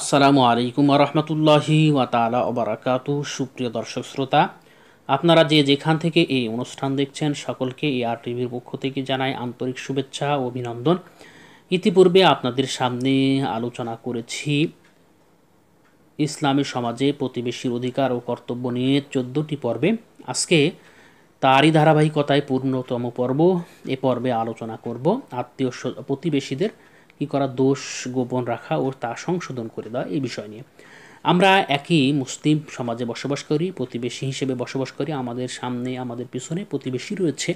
আসসালামু আলাইকুম রহমতুল্লাহি ওয়াতালা ওবরাকাতু সুপ্রিয় দর্শক শ্রোতা আপনারা যে যেখান থেকে এই অনুষ্ঠান দেখছেন সকলকে এই আর টিভির পক্ষ থেকে জানাই আন্তরিক শুভেচ্ছা ও অভিনন্দন ইতিপূর্বে আপনাদের সামনে আলোচনা করেছি ইসলামী সমাজে প্রতিবেশীর অধিকার ও কর্তব্য নিয়ে চোদ্দটি পর্বে আজকে তারই ধারাবাহিকতায় পূর্ণতম পর্ব এ পর্বে আলোচনা করব আত্মীয় প্রতিবেশীদের কি করা দোষ গোপন রাখা ও তা সংশোধন করে দেওয়া এই বিষয় নিয়ে আমরা একই মুসলিম সমাজে বসবাস করি প্রতিবেশী হিসেবে বসবাস করি আমাদের সামনে আমাদের পিছনে প্রতিবেশী রয়েছে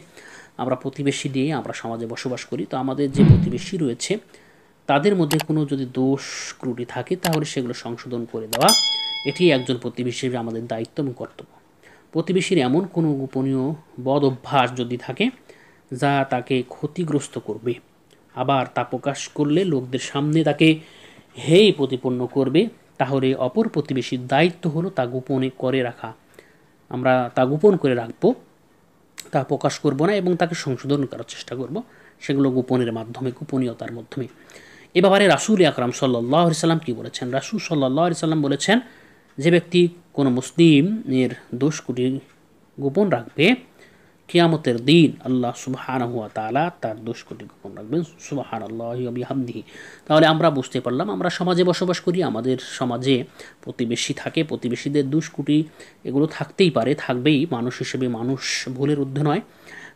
আমরা প্রতিবেশী নিয়ে আমরা সমাজে বসবাস করি তো আমাদের যে প্রতিবেশী রয়েছে তাদের মধ্যে কোনো যদি দোষ ত্রুটি থাকে তাহলে সেগুলো সংশোধন করে দেওয়া এটি একজন প্রতিবেশীর আমাদের দায়িত্ব এবং কর্তব্য প্রতিবেশীর এমন কোনো গোপনীয় বদ অভ্যাস যদি থাকে যা তাকে ক্ষতিগ্রস্ত করবে আবার তা প্রকাশ করলে লোকদের সামনে তাকে হেই প্রতিপন্ন করবে তাহলে অপর প্রতিবেশীর দায়িত্ব হলো তা গোপনে করে রাখা আমরা তা গোপন করে রাখব তা প্রকাশ করব না এবং তাকে সংশোধন করার চেষ্টা করব সেগুলো গোপনের মাধ্যমে গোপনীয়তার মাধ্যমে এ ব্যাপারে রাসুল আকরাম সাল্লাহ সাল্লাম কী বলেছেন রাসুল সাল্লাহ সাল্লাম বলেছেন যে ব্যক্তি কোনো মুসলিমের দোষ কুটি গোপন রাখবে কিয়ামতের দিন আল্লাহ সুবাহান হুয়া তালা তার দোষ কোটি গোপন রাখবেন সুবাহান হামদিহি তাহলে আমরা বুঝতে পারলাম আমরা সমাজে বসবাস করি আমাদের সমাজে প্রতিবেশী থাকে প্রতিবেশীদের দুষ্কুটি এগুলো থাকতেই পারে থাকবেই মানুষ হিসেবে মানুষ ভুলের ঊর্ধ্বে নয়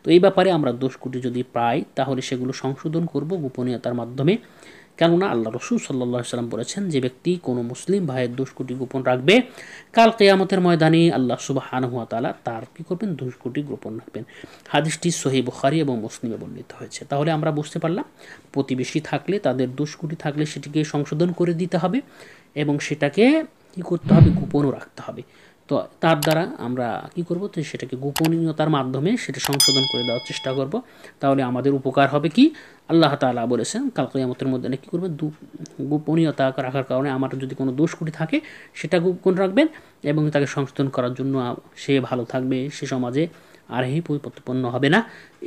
তো এই ব্যাপারে আমরা দোষ যদি পাই তাহলে সেগুলো সংশোধন করব গোপনীয়তার মাধ্যমে কেননা আল্লাহ রসুল সাল্লাহ সাল্লাম বলেছেন যে ব্যক্তি কোনো মুসলিম ভাইয়ের দুষ্কুটি গোপন রাখবে কাল কেয়ামতের ময়দানে আল্লাহ সুবাহান হুয়া তালা তার কী করবেন দুষ্কুটি গোপন রাখবেন হাদিসটি সহি বুখারি এবং মুসলিমে বর্ণিত হয়েছে তাহলে আমরা বুঝতে পারলাম প্রতিবেশী থাকলে তাদের দুষ্কুটি থাকলে সেটিকে সংশোধন করে দিতে হবে এবং সেটাকে কী করতে হবে গোপনও রাখতে হবে তো তার দ্বারা আমরা কি করব তো সেটাকে গোপনীয়তার মাধ্যমে সেটা সংশোধন করে দেওয়ার চেষ্টা করব তাহলে আমাদের উপকার হবে কি আল্লাহ তালা বলেছেন কাল মধ্যে কী করবেন গোপনীয়তা রাখার কারণে আমার যদি কোনো দোষ কুটি থাকে সেটা গোপন রাখবেন এবং তাকে সংশোধন করার জন্য সে ভালো থাকবে সে সমাজে আর হি প্রতিপন্ন হবে না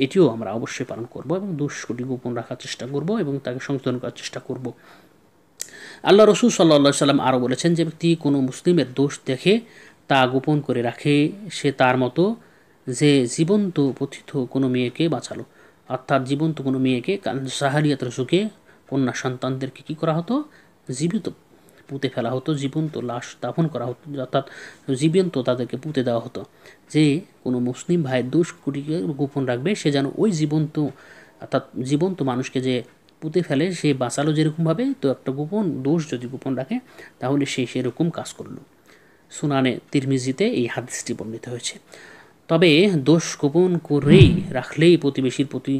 এটিও আমরা অবশ্যই পালন করব এবং দোষ কুটি গোপন রাখার চেষ্টা করব এবং তাকে সংশোধন করার চেষ্টা করব আল্লাহ রসুল সাল্লা সাল্লাম আরও বলেছেন যে ব্যক্তি কোনো মুসলিমের দোষ দেখে তা গোপন করে রাখে সে তার মতো যে জীবন্ত পথিত কোনো মেয়েকে বাঁচালো অর্থাৎ জীবন্ত কোনো মেয়েকে সাহারিয়াতের সুখে কন্যা সন্তানদেরকে কী করা হতো জীবিত পুঁতে ফেলা হতো জীবন্ত লাশ দাফন করা হতো অর্থাৎ জীবন্ত তাদেরকে পুঁতে দেওয়া হতো যে কোনো মুসলিম ভাইয়ের দোষ কুটিকে গোপন রাখবে সে যেন ওই জীবন্ত অর্থাৎ জীবন্ত মানুষকে যে পুঁতে ফেলে সে বাঁচালো যেরকমভাবে তো একটা গোপন দোষ যদি গোপন রাখে তাহলে সে সেরকম কাজ করলো সুনানে তিরমিজিতে এই হাদিসটি বর্ণিত হয়েছে তবে দোষ গোপন করেই রাখলেই প্রতিবেশীর প্রতি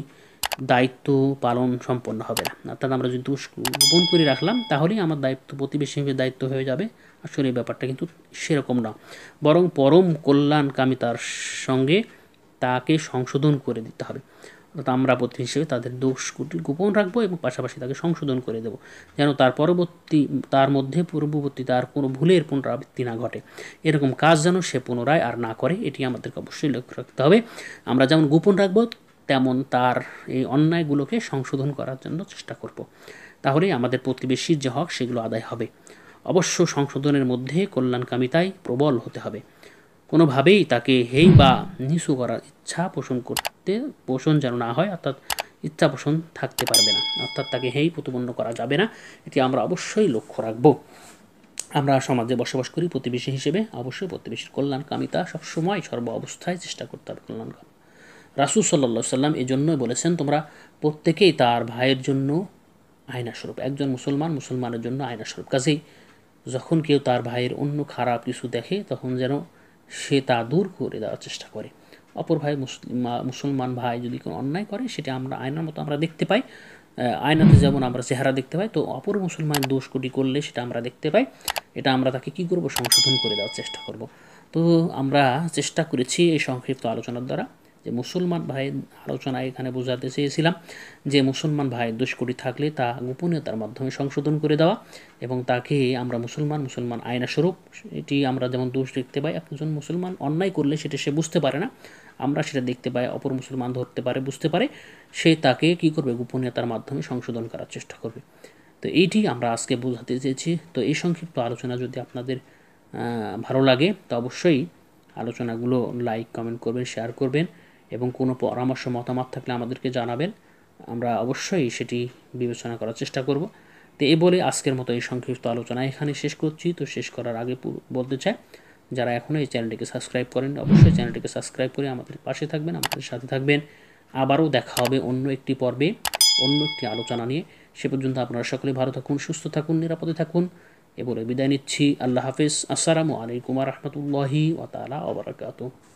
দায়িত্ব পালন সম্পন্ন হবে না অর্থাৎ আমরা যদি দোষ গোপন করে রাখলাম তাহলেই আমার দায়িত্ব প্রতিবেশী হিসেবে দায়িত্ব হয়ে যাবে আসলে এই ব্যাপারটা কিন্তু সেরকম না বরং পরম কল্যাণকামিতার সঙ্গে তাকে সংশোধন করে দিতে হবে অর্থাৎ আমরা পথ্য হিসেবে তাদের দোষ গোপন রাখবো এবং পাশাপাশি তাকে সংশোধন করে দেব যেন তার পরবর্তী তার মধ্যে পূর্ববর্তী তার কোনো ভুলের পুনরাবৃত্তি না ঘটে এরকম কাজ যেন সে পুনরায় আর না করে এটি আমাদেরকে অবশ্যই লক্ষ্য রাখতে হবে আমরা যেমন গোপন রাখবো তেমন তার এই অন্যায়গুলোকে সংশোধন করার জন্য চেষ্টা করব। তাহলে আমাদের প্রতিবেশীর যে হক সেগুলো আদায় হবে অবশ্য সংশোধনের মধ্যে কল্যাণকামিতাই প্রবল হতে হবে কোনোভাবেই তাকে হেই বা নিচু করার ইচ্ছা পোষণ করতে পোষণ যেন না হয় অর্থাৎ ইচ্ছা পোষণ থাকতে পারবে না অর্থাৎ তাকে হেই প্রতিপন্ন করা যাবে না এটি আমরা অবশ্যই লক্ষ্য রাখব আমরা সমাজে বসবাস করি প্রতিবেশী হিসেবে অবশ্যই প্রতিবেশীর কল্যাণকামিতা সবসময় সর্ব অবস্থায় চেষ্টা করতে হবে কল্যাণকাম রাসুল সাল্লা সাল্লাম এই জন্যই বলেছেন তোমরা প্রত্যেকেই তার ভাইয়ের জন্য আয়নাস্বরূপ একজন মুসলমান মুসলমানের জন্য আয়নাস্বরূপ কাজেই যখন কেউ তার ভাইয়ের অন্য খারাপ কিছু দেখে তখন যেন সে তা দূর করে দেওয়ার চেষ্টা করে অপর ভাই মুসলমান ভাই যদি কোনো অন্যায় করে সেটা আমরা আয়নার মতো আমরা দেখতে পাই আয়নাতে যেমন আমরা চেহারা দেখতে পাই তো অপর মুসলমান দোষ কোটি করলে সেটা আমরা দেখতে পাই এটা আমরা তাকে কি করবো সংশোধন করে দেওয়ার চেষ্টা করব তো আমরা চেষ্টা করেছি এই সংক্ষিপ্ত আলোচনার দ্বারা যে মুসলমান ভাই আলোচনা এখানে বোঝাতে চেয়েছিলাম যে মুসলমান ভাই দুষ্করি থাকলে তা গোপনীয়তার মাধ্যমে সংশোধন করে দেওয়া এবং তাকে আমরা মুসলমান মুসলমান স্বরূপ এটি আমরা যেমন দোষ দেখতে পাই একজন মুসলমান অন্যায় করলে সেটা সে বুঝতে পারে না আমরা সেটা দেখতে পাই অপর মুসলমান ধরতে পারে বুঝতে পারে সে তাকে কি করবে গোপনীয়তার মাধ্যমে সংশোধন করার চেষ্টা করবে তো এইটি আমরা আজকে বোঝাতে চেয়েছি তো এই সংক্ষিপ্ত আলোচনা যদি আপনাদের ভালো লাগে তো অবশ্যই আলোচনাগুলো লাইক কমেন্ট করবেন শেয়ার করবেন এবং কোনো পরামর্শ মতামত থাকলে আমাদেরকে জানাবেন আমরা অবশ্যই সেটি বিবেচনা করার চেষ্টা করব তো এ বলে আজকের মতো এই সংক্ষিপ্ত আলোচনা এখানে শেষ করছি তো শেষ করার আগে বলতে চাই যারা এখনও এই চ্যানেলটিকে সাবস্ক্রাইব করেন অবশ্যই চ্যানেলটিকে সাবস্ক্রাইব করে আমাদের পাশে থাকবেন আমাদের সাথে থাকবেন আবারও দেখা হবে অন্য একটি পর্বে অন্য একটি আলোচনা নিয়ে সে পর্যন্ত আপনারা সকলে ভালো থাকুন সুস্থ থাকুন নিরাপদে থাকুন এ বলে বিদায় নিচ্ছি আল্লাহ হাফিজ আসসালামু আলাইকুম রহমতুল্লাহি ওতালা ওবরাকাতু